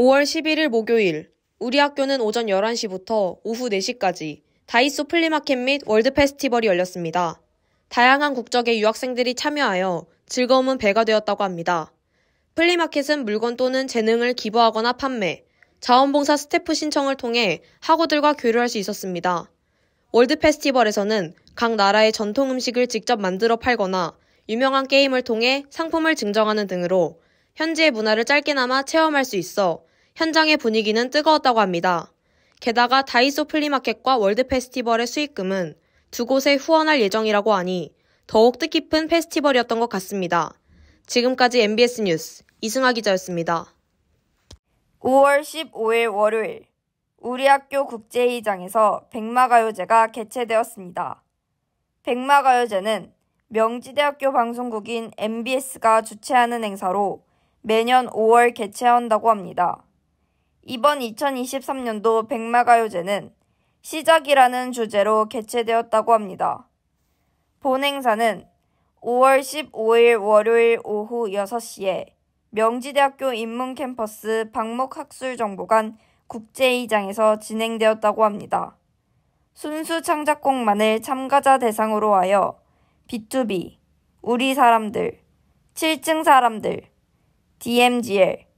5월 11일 목요일 우리 학교는 오전 11시부터 오후 4시까지 다이소 플리마켓 및 월드 페스티벌이 열렸습니다. 다양한 국적의 유학생들이 참여하여 즐거움은 배가 되었다고 합니다. 플리마켓은 물건 또는 재능을 기부하거나 판매, 자원봉사 스태프 신청을 통해 학우들과 교류할 수 있었습니다. 월드 페스티벌에서는 각 나라의 전통 음식을 직접 만들어 팔거나 유명한 게임을 통해 상품을 증정하는 등으로 현지의 문화를 짧게나마 체험할 수 있어 현장의 분위기는 뜨거웠다고 합니다. 게다가 다이소 플리마켓과 월드 페스티벌의 수익금은 두 곳에 후원할 예정이라고 하니 더욱 뜻깊은 페스티벌이었던 것 같습니다. 지금까지 MBS 뉴스 이승아 기자였습니다. 5월 15일 월요일 우리 학교 국제의장에서 백마가요제가 개최되었습니다. 백마가요제는 명지대학교 방송국인 MBS가 주최하는 행사로 매년 5월 개최한다고 합니다. 이번 2023년도 백마가요제는 시작이라는 주제로 개최되었다고 합니다. 본 행사는 5월 15일 월요일 오후 6시에 명지대학교 인문캠퍼스 박목학술정보관 국제의장에서 진행되었다고 합니다. 순수 창작곡만을 참가자 대상으로 하여 B2B, 우리 사람들, 7층 사람들, DMGL,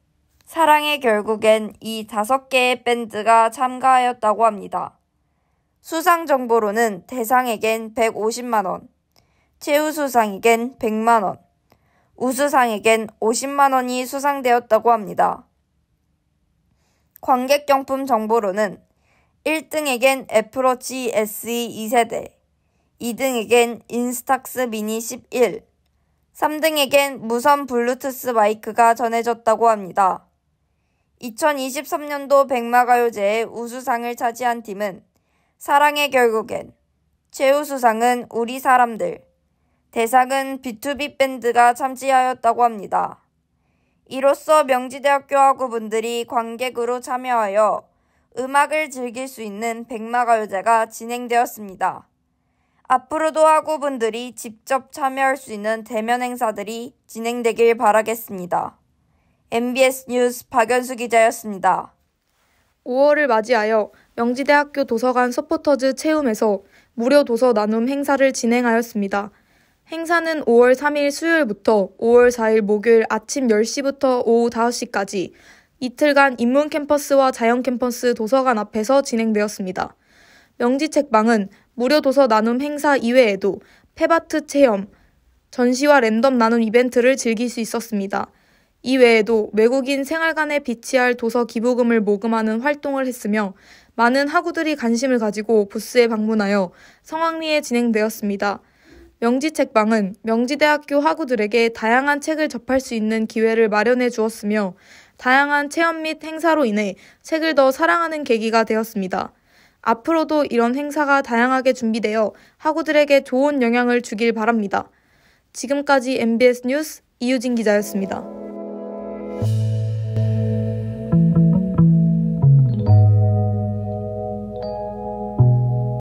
사랑의 결국엔 이 다섯 개의 밴드가 참가하였다고 합니다. 수상 정보로는 대상에겐 150만원, 최우수상에겐 100만원, 우수상에겐 50만원이 수상되었다고 합니다. 관객 경품 정보로는 1등에겐 애플워치 SE 2세대, 2등에겐 인스탁스 미니 11, 3등에겐 무선 블루투스 마이크가 전해졌다고 합니다. 2023년도 백마가요제의 우수상을 차지한 팀은 사랑의 결국엔, 최우수상은 우리 사람들, 대상은 B2B 밴드가 참지하였다고 합니다. 이로써 명지대학교 학우분들이 관객으로 참여하여 음악을 즐길 수 있는 백마가요제가 진행되었습니다. 앞으로도 학우분들이 직접 참여할 수 있는 대면 행사들이 진행되길 바라겠습니다. MBS 뉴스 박연수 기자였습니다. 5월을 맞이하여 명지대학교 도서관 서포터즈 체험에서 무료 도서 나눔 행사를 진행하였습니다. 행사는 5월 3일 수요일부터 5월 4일 목요일 아침 10시부터 오후 5시까지 이틀간 인문 캠퍼스와 자연 캠퍼스 도서관 앞에서 진행되었습니다. 명지책방은 무료 도서 나눔 행사 이외에도 페바트 체험, 전시와 랜덤 나눔 이벤트를 즐길 수 있었습니다. 이외에도 외국인 생활관에 비치할 도서 기부금을 모금하는 활동을 했으며 많은 학우들이 관심을 가지고 부스에 방문하여 성황리에 진행되었습니다. 명지책방은 명지대학교 학우들에게 다양한 책을 접할 수 있는 기회를 마련해 주었으며 다양한 체험 및 행사로 인해 책을 더 사랑하는 계기가 되었습니다. 앞으로도 이런 행사가 다양하게 준비되어 학우들에게 좋은 영향을 주길 바랍니다. 지금까지 MBS 뉴스 이유진 기자였습니다.